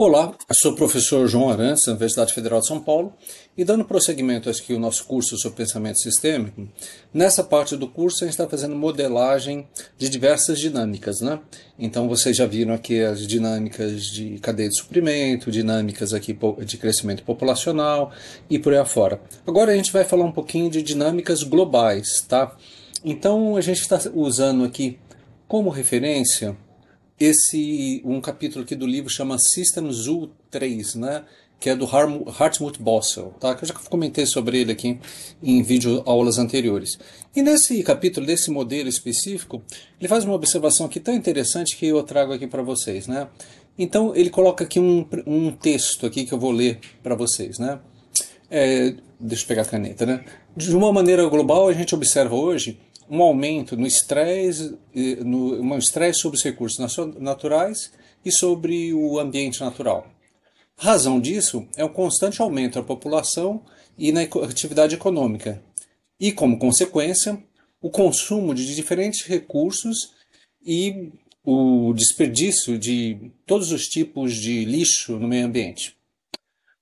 Olá, sou o professor João Arantes, da Universidade Federal de São Paulo, e dando prosseguimento aqui ao nosso curso sobre pensamento sistêmico, nessa parte do curso a gente está fazendo modelagem de diversas dinâmicas, né? Então vocês já viram aqui as dinâmicas de cadeia de suprimento, dinâmicas aqui de crescimento populacional e por aí afora. Agora a gente vai falar um pouquinho de dinâmicas globais, tá? Então a gente está usando aqui como referência esse um capítulo aqui do livro chama System Zoo 3, né? que é do Hartmut Bossel, tá? que eu já comentei sobre ele aqui em vídeo aulas anteriores. E nesse capítulo, desse modelo específico, ele faz uma observação aqui tão interessante que eu trago aqui para vocês. Né? Então ele coloca aqui um, um texto aqui que eu vou ler para vocês. Né? É, deixa eu pegar a caneta. Né? De uma maneira global, a gente observa hoje um aumento no estresse, eh, no, um estresse sobre os recursos naturais e sobre o ambiente natural. Razão disso é o constante aumento da população e na atividade econômica, e como consequência, o consumo de diferentes recursos e o desperdício de todos os tipos de lixo no meio ambiente.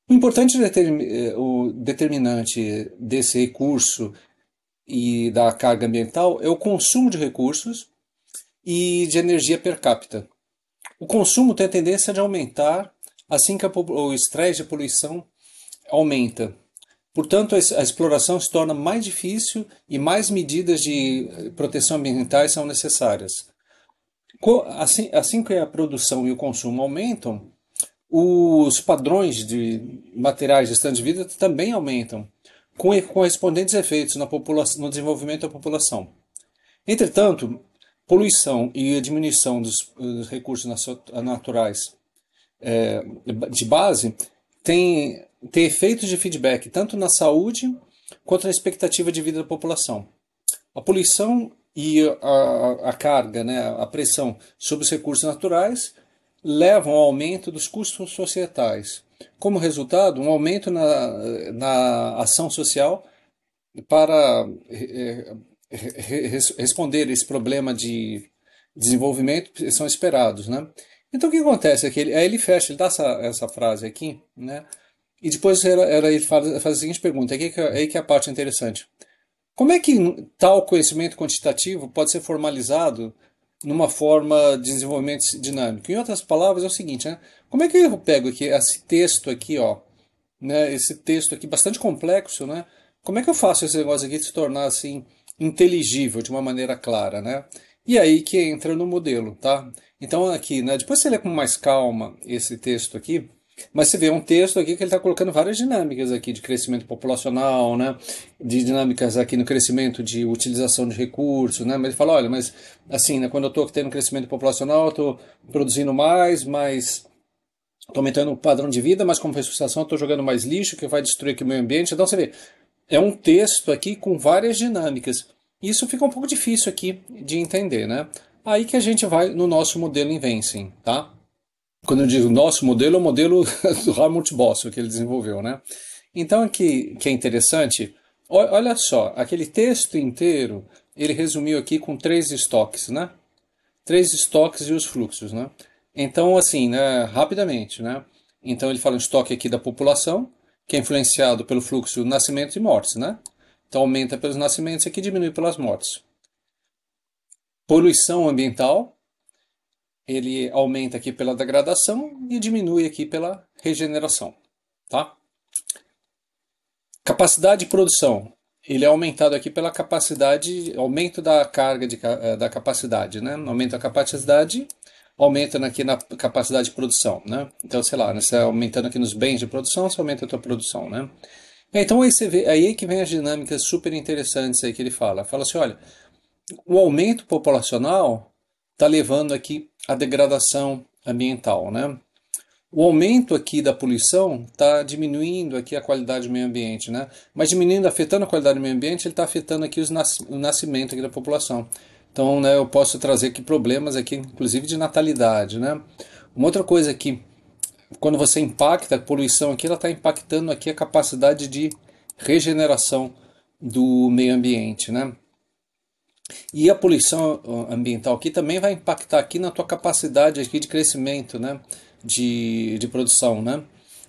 O importante eh, determinante desse recurso e da carga ambiental é o consumo de recursos e de energia per capita. O consumo tem a tendência de aumentar assim que o estresse de poluição aumenta. Portanto, a exploração se torna mais difícil e mais medidas de proteção ambientais são necessárias. Assim, assim que a produção e o consumo aumentam, os padrões de materiais de estado de vida também aumentam com correspondentes efeitos na população, no desenvolvimento da população. Entretanto, poluição e a diminuição dos, dos recursos naturais é, de base tem, tem efeitos de feedback tanto na saúde quanto na expectativa de vida da população. A poluição e a, a carga, né, a pressão sobre os recursos naturais levam ao aumento dos custos societais, como resultado, um aumento na, na ação social para é, eh, eh, res, responder esse problema de desenvolvimento são esperados, né? Então o que acontece é que ele, aí ele fecha, ele dá essa, essa frase aqui, né? E depois ela, ela ele faz, faz a seguinte pergunta, aí que, aí que é a parte interessante. Como é que tal conhecimento quantitativo pode ser formalizado numa forma de desenvolvimento dinâmico? Em outras palavras, é o seguinte, né? Como é que eu pego aqui esse texto aqui, ó, né, esse texto aqui bastante complexo, né? Como é que eu faço esse negócio aqui se tornar assim inteligível de uma maneira clara, né? E aí que entra no modelo, tá? Então aqui, né, depois você lê com mais calma esse texto aqui, mas você vê um texto aqui que ele está colocando várias dinâmicas aqui de crescimento populacional, né? De dinâmicas aqui no crescimento de utilização de recursos, né? Mas ele fala, olha, mas assim, né, quando eu estou tendo crescimento populacional, eu estou produzindo mais, mais Estou aumentando o padrão de vida, mas como frustração estou jogando mais lixo que vai destruir aqui o meio ambiente. Então você vê, é um texto aqui com várias dinâmicas. Isso fica um pouco difícil aqui de entender, né? Aí que a gente vai no nosso modelo Invencing, tá? Quando eu digo nosso modelo, é o modelo do Helmut Bosso que ele desenvolveu, né? Então aqui que é interessante, olha só, aquele texto inteiro ele resumiu aqui com três estoques, né? Três estoques e os fluxos, né? Então, assim, né, rapidamente, né? Então ele fala um estoque aqui da população, que é influenciado pelo fluxo nascimento e mortes, né? Então aumenta pelos nascimentos e aqui, diminui pelas mortes. Poluição ambiental, ele aumenta aqui pela degradação e diminui aqui pela regeneração, tá? Capacidade de produção, ele é aumentado aqui pela capacidade, aumento da carga de, eh, da capacidade, né? Aumenta a capacidade aumentando aqui na capacidade de produção, né? Então, sei lá, né, você tá aumentando aqui nos bens de produção, você aumenta a tua produção, né? É, então aí você vê, aí é que vem as dinâmicas super interessantes aí que ele fala. Fala assim, olha, o aumento populacional está levando aqui à degradação ambiental, né? O aumento aqui da poluição está diminuindo aqui a qualidade do meio ambiente, né? Mas diminuindo, afetando a qualidade do meio ambiente, ele está afetando aqui os nas, o nascimento aqui da população. Então, né, eu posso trazer aqui problemas aqui, inclusive de natalidade, né? Uma outra coisa que quando você impacta a poluição aqui, ela está impactando aqui a capacidade de regeneração do meio ambiente, né? E a poluição ambiental aqui também vai impactar aqui na tua capacidade aqui de crescimento, né? De, de produção, né?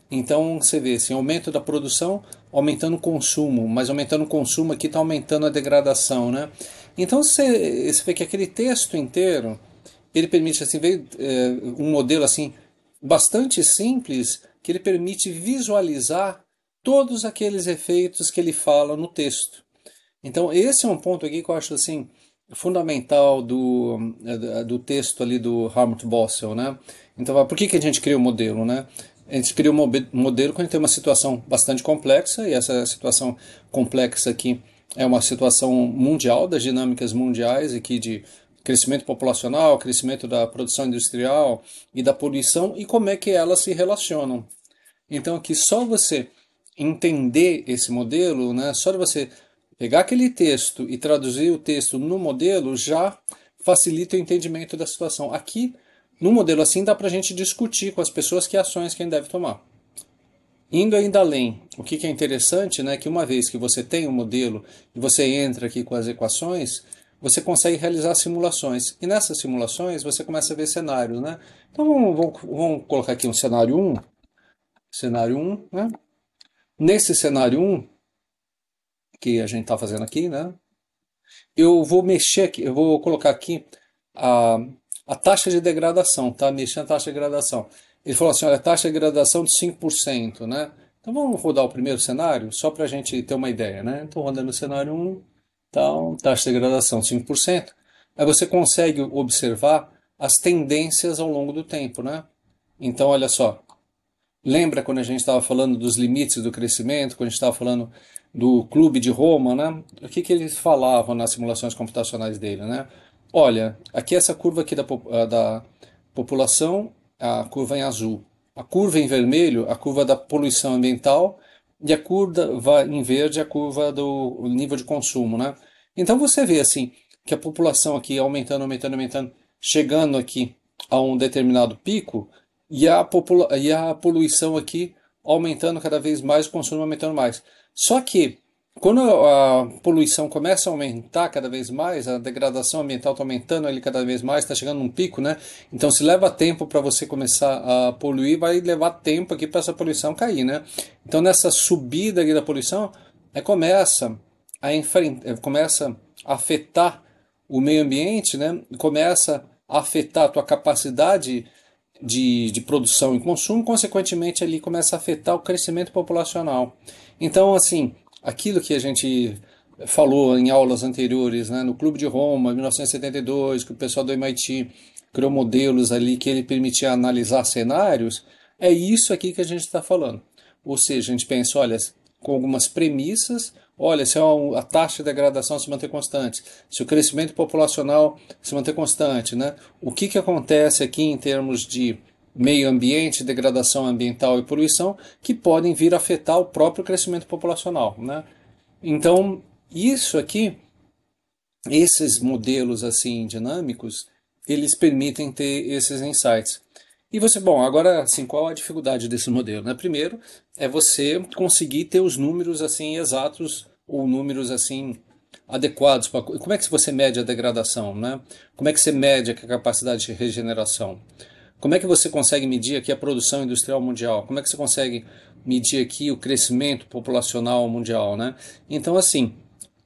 Então você vê, assim, aumento da produção, aumentando o consumo, mas aumentando o consumo aqui está aumentando a degradação, né? Então você, você vê que aquele texto inteiro ele permite assim ver é, um modelo assim bastante simples que ele permite visualizar todos aqueles efeitos que ele fala no texto. Então esse é um ponto aqui que eu acho assim fundamental do, é, do texto ali do Helmut Bossel, né? Então por que que a gente cria o um modelo, né? A gente cria o um modelo quando tem uma situação bastante complexa e essa situação complexa aqui é uma situação mundial, das dinâmicas mundiais aqui de crescimento populacional, crescimento da produção industrial e da poluição e como é que elas se relacionam. Então aqui só você entender esse modelo, né, só de você pegar aquele texto e traduzir o texto no modelo já facilita o entendimento da situação. Aqui, no modelo assim, dá para a gente discutir com as pessoas que ações quem deve tomar. Indo ainda além, o que é interessante é né, que uma vez que você tem o um modelo e você entra aqui com as equações, você consegue realizar simulações. E nessas simulações você começa a ver cenários. Né? Então vamos, vamos, colocar aqui um cenário 1. Cenário 1. Né? Nesse cenário 1, que a gente está fazendo aqui, né? eu vou mexer aqui, eu vou colocar aqui a, a taxa de degradação, tá? mexendo a taxa de degradação ele falou assim, olha, a taxa de gradação é de 5%, né? Então vamos rodar o primeiro cenário, só para a gente ter uma ideia, né? Então rodando o cenário 1, então, taxa de de 5%. Aí você consegue observar as tendências ao longo do tempo, né? Então, olha só, Lembra quando a gente estava falando dos limites do crescimento, quando a gente estava falando do clube de Roma, né? O que, que eles falavam nas simulações computacionais dele, né? Olha, aqui é essa curva aqui da, ah, da população a curva em azul. A curva em vermelho, a curva da poluição ambiental, e a curva em verde, a curva do nível de consumo, né? Então você vê assim que a população aqui aumentando, aumentando, aumentando, chegando aqui a um determinado pico e a, popula e a poluição aqui aumentando cada vez mais, o consumo aumentando mais. Só que quando a poluição começa a aumentar cada vez mais, a degradação ambiental está aumentando ali cada vez mais, está chegando num pico, né? Então, se leva tempo para você começar a poluir, vai levar tempo aqui para essa poluição cair, né? Então, nessa subida aqui da poluição, é, começa, a começa a afetar o meio ambiente, né? Começa a afetar a tua capacidade de, de, produção e consumo, consequentemente ali começa a afetar o crescimento populacional. Então, assim, aquilo que a gente falou em aulas anteriores, né, no Clube de Roma, 1972, que o pessoal do MIT criou modelos ali que ele permitia analisar cenários, é isso aqui que a gente está falando. Ou seja, a gente pensa, olha, com algumas premissas, olha, se é a taxa de degradação se manter constante, se o crescimento populacional se manter constante, né? o que, que acontece aqui em termos de meio ambiente, degradação ambiental e poluição, que podem vir a afetar o próprio crescimento populacional. Né? Então, isso aqui, esses modelos assim dinâmicos, eles permitem ter esses insights. E você, bom, agora assim, qual a dificuldade desse modelo? Né? Primeiro, é você conseguir ter os números assim exatos ou números assim adequados para como é que você mede a degradação, né? Como é que você mede a capacidade de regeneração? Como é que você consegue medir aqui a produção industrial mundial? Como é que você consegue medir aqui o crescimento populacional mundial, né? Então, assim,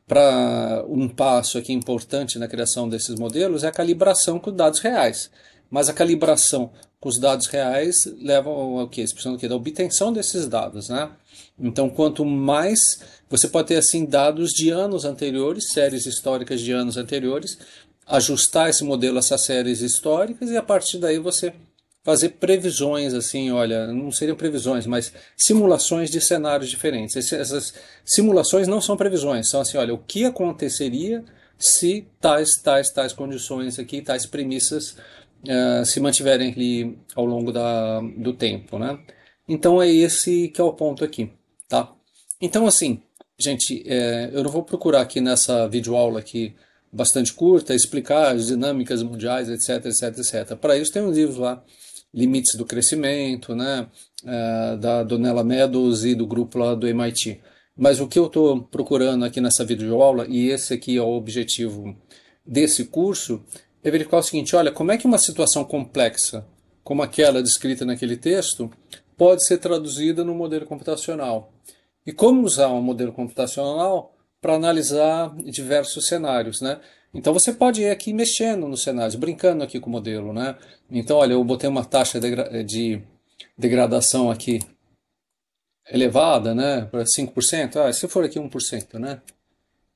para um passo aqui importante na criação desses modelos é a calibração com dados reais. Mas a calibração com os dados reais leva ao que? Eles precisam Da obtenção desses dados, né? Então, quanto mais você pode ter assim dados de anos anteriores, séries históricas de anos anteriores, ajustar esse modelo a essas séries históricas e a partir daí você fazer previsões assim, olha, não seriam previsões, mas simulações de cenários diferentes. Esse, essas simulações não são previsões, são assim, olha, o que aconteceria se tais, tais, tais condições aqui, tais premissas uh, se mantiverem ali ao longo da, do tempo, né? Então é esse que é o ponto aqui, tá? Então assim, gente, é, eu não vou procurar aqui nessa videoaula aqui bastante curta, explicar as dinâmicas mundiais, etc, etc, etc. Para isso tem um livro lá, Limites do Crescimento, né, eh, da Donella Meadows e do grupo lá do MIT. Mas o que eu estou procurando aqui nessa videoaula, e esse aqui é o objetivo desse curso, é verificar o seguinte, olha, como é que uma situação complexa, como aquela descrita naquele texto, pode ser traduzida no modelo computacional. E como usar um modelo computacional para analisar diversos cenários, né? Então você pode ir aqui mexendo nos cenários, brincando aqui com o modelo, né? Então, olha, eu botei uma taxa de degradação aqui elevada, né, para 5%. Ah, se for aqui 1%, né?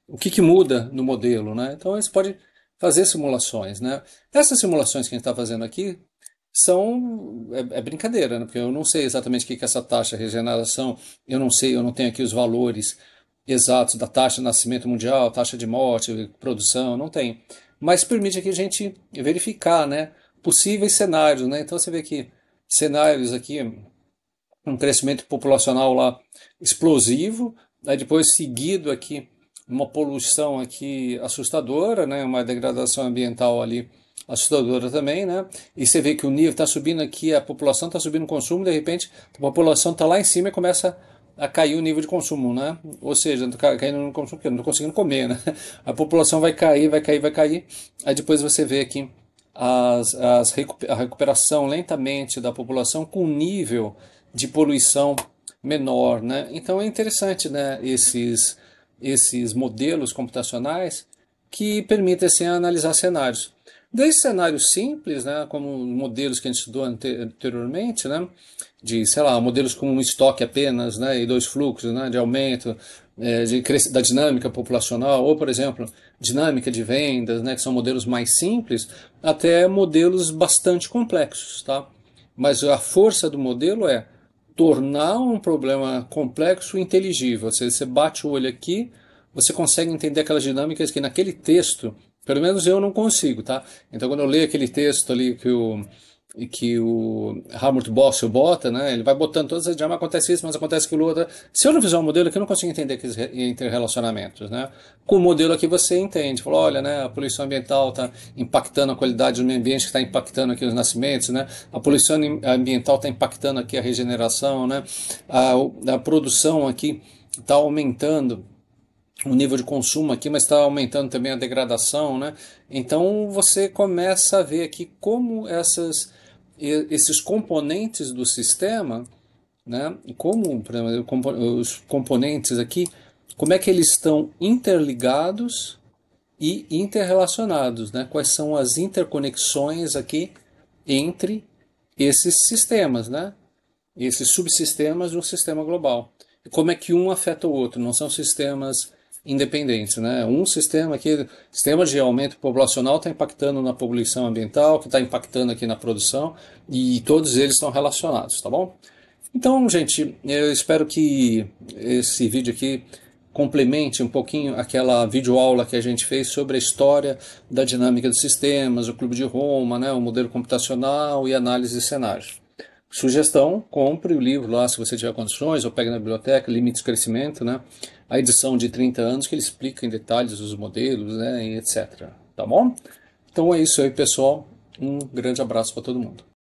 O que, que muda no modelo, né? Então você pode fazer simulações, né? Essas simulações que a gente está fazendo aqui são é, é, brincadeira, né? Porque eu não sei exatamente o que, que é essa taxa de regeneração, eu não sei, eu não tenho aqui os valores exatos da taxa de nascimento mundial, taxa de morte, produção, não tem. Mas permite aqui a gente verificar né, possíveis cenários. Né? Então você vê que cenários aqui, um crescimento populacional lá explosivo, né, depois seguido aqui uma poluição aqui assustadora, né, uma degradação ambiental ali assustadora também, né? E você vê que o nível está subindo aqui, a população está subindo o consumo, de repente a população está lá em cima e começa a a cair o nível de consumo, né? Ou seja, caindo no consumo, porque eu não estou conseguindo comer, né? A população vai cair, vai cair, vai cair. Aí depois você vê aqui as, as a recuperação lentamente da população com nível de poluição menor, né? Então é interessante, né? Esses, esses modelos computacionais que permitem assim, analisar cenários. Desde cenários simples, né, como modelos que a gente estudou anteriormente, né, de, sei lá, modelos com um estoque apenas, né, e dois fluxos, né, de aumento, é, de, da dinâmica populacional, ou, por exemplo, dinâmica de vendas, né, que são modelos mais simples, até modelos bastante complexos, tá? Mas a força do modelo é tornar um problema complexo inteligível, ou seja, você bate o olho aqui, você consegue entender aquelas dinâmicas que naquele texto pelo menos eu não consigo, tá? Então quando eu leio aquele texto ali que o que o Hamilton Bossel bota, né? Ele vai botando todas as diagramas, acontece isso, mas acontece aquilo outro. Se eu não fizer um modelo aqui, eu não consigo entender aqueles interrelacionamentos, né? Com o modelo aqui você entende, falou, olha, né? A poluição ambiental está impactando a qualidade do meio ambiente, que está impactando aqui os nascimentos, né? A poluição ambiental está impactando aqui a regeneração, né? A, a produção aqui está aumentando o nível de consumo aqui, mas está aumentando também a degradação, né? Então você começa a ver aqui como essas, esses componentes do sistema, né? Como os componentes aqui, como é que eles estão interligados e interrelacionados, né? Quais são as interconexões aqui entre esses sistemas, né? Esses subsistemas de um sistema global. E como é que um afeta o outro? Não são sistemas independentes. Né? Um sistema que sistema de aumento populacional está impactando na poluição ambiental, que está impactando aqui na produção, e todos eles estão relacionados, tá bom? Então, gente, eu espero que esse vídeo aqui complemente um pouquinho aquela videoaula que a gente fez sobre a história da dinâmica dos sistemas, o Clube de Roma, né, o modelo computacional e análise de cenários. Sugestão: compre o livro lá se você tiver condições, ou pegue na biblioteca, Limites de Crescimento, né? A edição de 30 anos que ele explica em detalhes os modelos, né, e etc. Tá bom? Então é isso aí, pessoal. Um grande abraço para todo mundo.